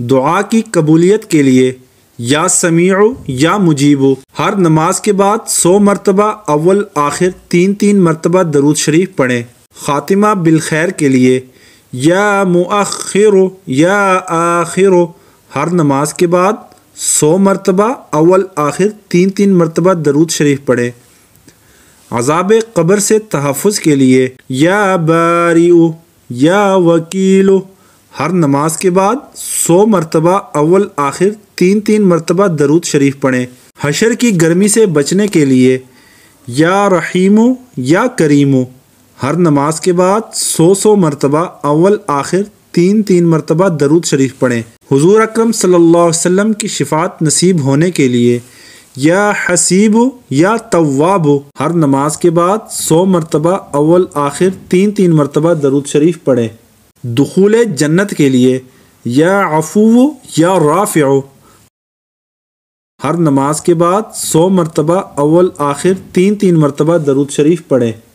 दुआ की कबूलियत के लिए या समीओ या मुजीबो हर नमाज के बाद सौ मरतबा अव्वल आखिर तीन तीन मरतबा दरूद शरीफ पढ़ें ख़ातिमा बिलखैर के लिए या मखिर या आखिर हर नमाज के बाद सौ मरतबा अव्वल आखिर तीन तीन मरतबा दरूद शरीफ पढ़ें अजाब कब्र से तहफ़ के लिए या बारी या वकील हर नमाज के बाद सौ मरतबा अव्वल आखिर तीन तीन मरतबा दरूद शरीफ पढ़ें हशर की गर्मी से बचने के लिए या रहीमो या करीमो हर नमाज के बाद सौ सौ मरतबा अव्वल आखिर तीन तीन मरतबा दरूद शरीफ पढ़ें हुजूर अकरम सल्लल्लाहु अलैहि वसल्लम की शिफात नसीब होने के लिए या हसीब या तवाब हर नमाज के बाद सौ मरतबा अव्वल आखिर तीन तीन मरतबा दरूद शरीफ पढ़ें दखूल जन्नत के लिए या अफू या राफ़ हर नमाज के बाद सौ मरतबा अव्वल आखिर तीन तीन मरतबा दरुद शरीफ पढ़ें